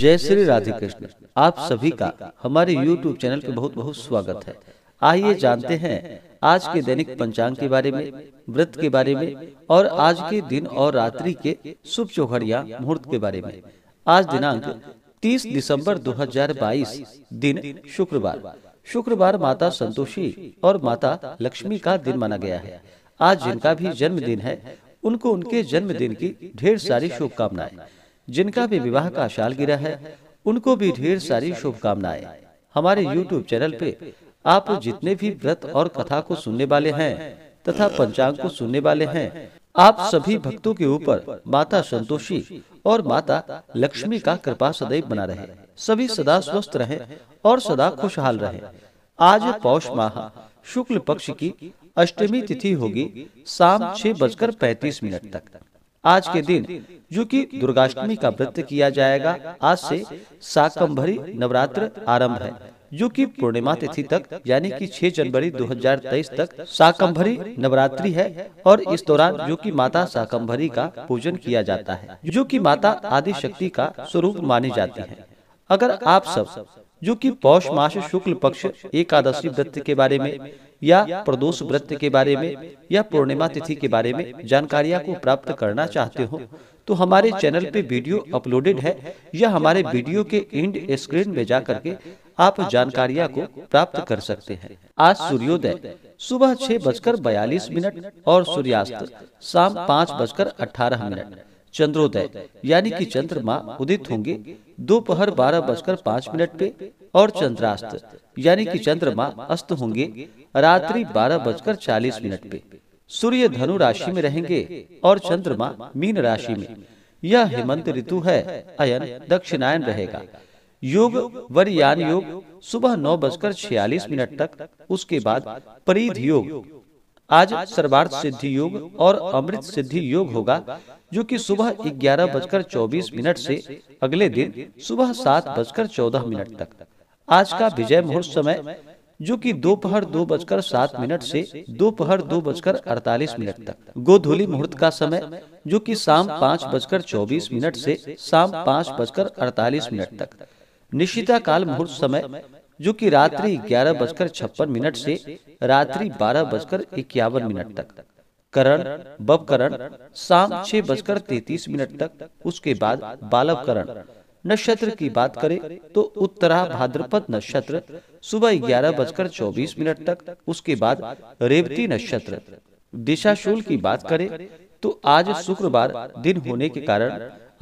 जय श्री राधे कृष्ण आप सभी का हमारे YouTube चैनल पर बहुत बहुत स्वागत है आइए जानते हैं आज के दैनिक पंचांग के बारे में व्रत के बारे में और आज के दिन और रात्रि के शुभ चौघड़िया मुहूर्त के बारे में आज दिनांक 30 दिसंबर 2022 दिन शुक्रवार शुक्रवार माता संतोषी और माता लक्ष्मी का दिन माना गया है आज जिनका भी जन्मदिन है उनको उनके जन्मदिन की ढेर सारी शुभकामनाएं जिनका भी विवाह का सालगिरह है उनको भी ढेर सारी शुभकामनाएं हमारे YouTube चैनल पे आप जितने भी व्रत और कथा को सुनने वाले हैं तथा पंचांग को सुनने वाले हैं आप सभी भक्तों के ऊपर माता संतोषी और माता लक्ष्मी का कृपा सदैव बना रहे सभी सदा स्वस्थ रहे और सदा खुशहाल रहे आज पौष माह शुक्ल पक्ष की अष्टमी तिथि होगी शाम छह बजकर पैतीस मिनट तक आज के दिन जो कि दुर्गाष्टमी का व्रत किया जाएगा आज से साकंभरी नवरात्र आरंभ है जो कि पूर्णिमा तिथि तक यानी कि 6 जनवरी 2023 तक साकंभरी नवरात्रि है और इस दौरान जो कि माता साकंभरी का पूजन किया जाता है जो कि माता आदि शक्ति का स्वरूप मानी जाती है अगर आप सब जो कि पौष मास शुक्ल पक्ष एकादशी व्रत के बारे में या प्रदोष व्रत के बारे में या पूर्णिमा तिथि के बारे में जानकारियां को प्राप्त करना चाहते हो तो हमारे चैनल पे वीडियो अपलोडेड है या हमारे वीडियो के एंड स्क्रीन में जा करके आप जानकारियां को प्राप्त कर सकते हैं आज सूर्योदय सुबह छह बजकर बयालीस मिनट और सूर्यास्त शाम पाँच बजकर अठारह मिनट चंद्रोदय यानी कि चंद्रमा उदित होंगे दोपहर बारह बजकर पाँच मिनट पे और चंद्रास्त यानी कि चंद्रमा अस्त होंगे रात्रि बारह बजकर चालीस मिनट पे सूर्य धनु राशि में रहेंगे और चंद्रमा मीन राशि में यह हेमंत ऋतु है अयन दक्षिणायन रहेगा योग वरियान योग सुबह नौ बजकर छियालीस मिनट तक उसके बाद परिध योग आज सर्वार्थ सिद्धि योग और अमृत सिद्धि योग होगा जो कि सुबह ग्यारह बजकर चौबीस मिनट से अगले दिन सुबह सात बजकर चौदह मिनट तक आज का विजय मुहूर्त समय जो कि दोपहर दो, बजकर सात मिनट से दोपहर दो, दो बजकर अड़तालीस मिनट तक गोधूली मुहूर्त का समय जो कि शाम पाँच बजकर चौबीस मिनट से शाम पाँच बजकर अड़तालीस मिनट तक निशिता काल मुहूर्त समय जो कि रात्रि ग्यारह बजकर छप्पन मिनट से रात्रि बारह बजकर इक्यावन मिनट तक करण बबकरण शाम छह बजकर तैतीस मिनट तक उसके बाद बालवकरण नक्षत्र की बात करें तो उत्तरा भाद्रपद नक्षत्र सुबह ग्यारह बजकर चौबीस मिनट तक उसके बाद रेवती नक्षत्र दिशाशूल की बात करें तो आज शुक्रवार दिन होने के कारण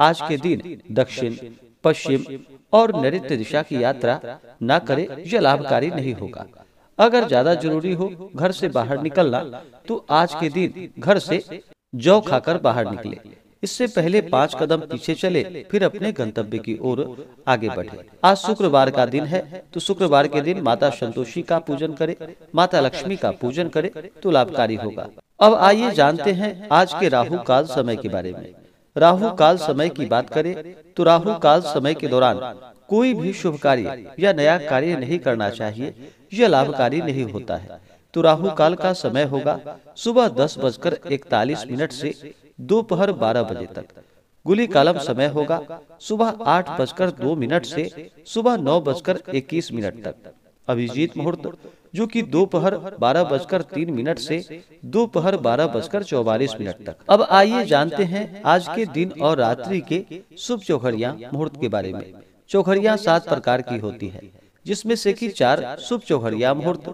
आज के दिन दक्षिण पश्चिम और नृत्य दिशा की यात्रा न करे यह लाभकारी नहीं होगा अगर ज्यादा जरूरी हो घर से बाहर निकलना तो आज के दिन घर से जौ खाकर बाहर निकले इससे पहले पांच कदम पीछे चले फिर अपने गंतव्य की ओर आगे बढ़े आज शुक्रवार का दिन है तो, तो शुक्रवार के दिन माता संतोषी का पूजन करे माता लक्ष्मी का पूजन करे तो लाभकारी तो होगा अब आइए जानते हैं आज के राहु काल समय के बारे में राहु काल समय की बात करें तो राहु तो काल समय के दौरान कोई भी शुभ कार्य या नया कार्य नहीं करना चाहिए यह लाभकारी नहीं होता है तो राहु काल का समय होगा सुबह दस बजकर इकतालीस मिनट से दोपहर बारह बजे तक गुली कालम समय होगा सुबह आठ बजकर दो मिनट से सुबह नौ बजकर इक्कीस मिनट तक अभिजीत मुहूर्त जो कि दोपहर बारह बजकर तीन मिनट से दोपहर बारह बजकर चौवालीस मिनट तक अब आइए जानते हैं आज के दिन और रात्रि के शुभ चौखरिया मुहूर्त के बारे में चौखरिया सात प्रकार की होती है जिसमें से कि चार शुभ चौहरिया मुहूर्त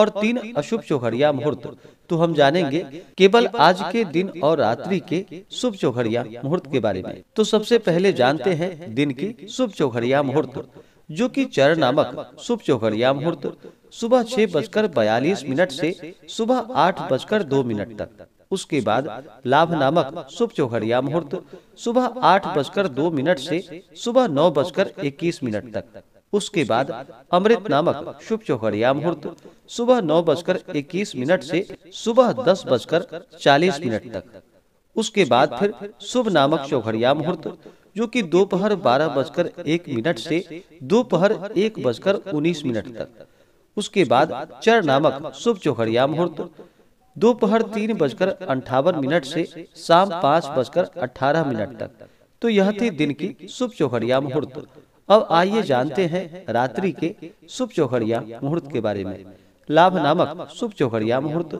और तीन अशुभ चौहरिया मुहूर्त तो हम तो जानेंगे केवल आज के दिन और रात्रि के शुभ चौहरिया मुहूर्त के बारे में तो, तो सबसे पहले जानते हैं दिन की शुभ चौहरिया मुहूर्त जो कि चर नामक शुभ चौहरिया मुहूर्त सुबह छह बजकर बयालीस मिनट से सुबह आठ बजकर दो मिनट तक उसके बाद लाभ नामक शुभ चौहरिया मुहूर्त सुबह आठ बजकर दो मिनट से सुबह नौ बजकर इक्कीस मिनट तक उसके बाद अमृत नामक शुभ चौकड़िया मुहूर्त सुबह नौ बजकर इक्कीस मिनट से सुबह दस बजकर चालीस मिनट तक उसके बाद फिर शुभ नामक चौघड़िया मुहूर्त जो कि दोपहर बारह बजकर एक मिनट से दोपहर एक बजकर उन्नीस मिनट तक उसके बाद चर नामक शुभ चौघड़िया मुहूर्त दोपहर तीन बजकर अंठावन मिनट से शाम पाँच बजकर अठारह मिनट तक तो यह थी दिन की शुभ चौघड़िया मुहूर्त अब आइए जानते हैं रात्रि के शुभ चौघड़िया मुहूर्त के बारे में लाभ नामक शुभ चौघड़िया मुहूर्त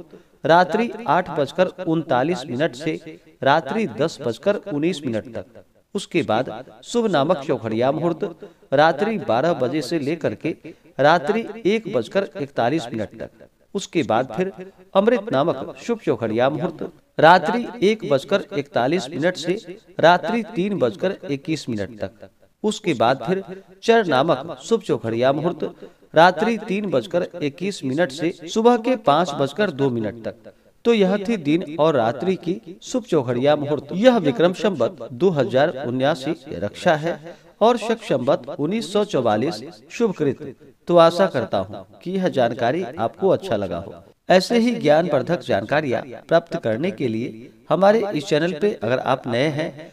रात्रि आठ बजकर उनतालीस मिनट से रात्रि दस बजकर उन्नीस मिनट तक उसके बाद शुभ नामक चौखड़िया मुहूर्त रात्रि बारह बजे से लेकर के रात्रि एक बजकर इकतालीस मिनट तक उसके बाद फिर अमृत नामक शुभ चौघड़िया मुहूर्त रात्रि एक बजकर इकतालीस मिनट से रात्रि तीन बजकर इक्कीस मिनट तक उसके बाद फिर चर नामक शुभ चौखड़िया मुहूर्त रात्रि तीन बजकर इक्कीस मिनट से सुबह के पाँच बजकर दो मिनट तक तो यह तो थी दिन और रात्रि की शुभ चौखड़िया मुहूर्त यह विक्रम संबत दो हजार उन्यासी रक्षा है और शक संबत उन्नीस सौ चौवालीस शुभ कृत तो आशा करता हूँ कि यह जानकारी आपको अच्छा, अच्छा लगा हो ऐसे ही ज्ञान वर्धक जानकारियाँ प्राप्त करने के लिए हमारे इस चैनल पे अगर आप नए हैं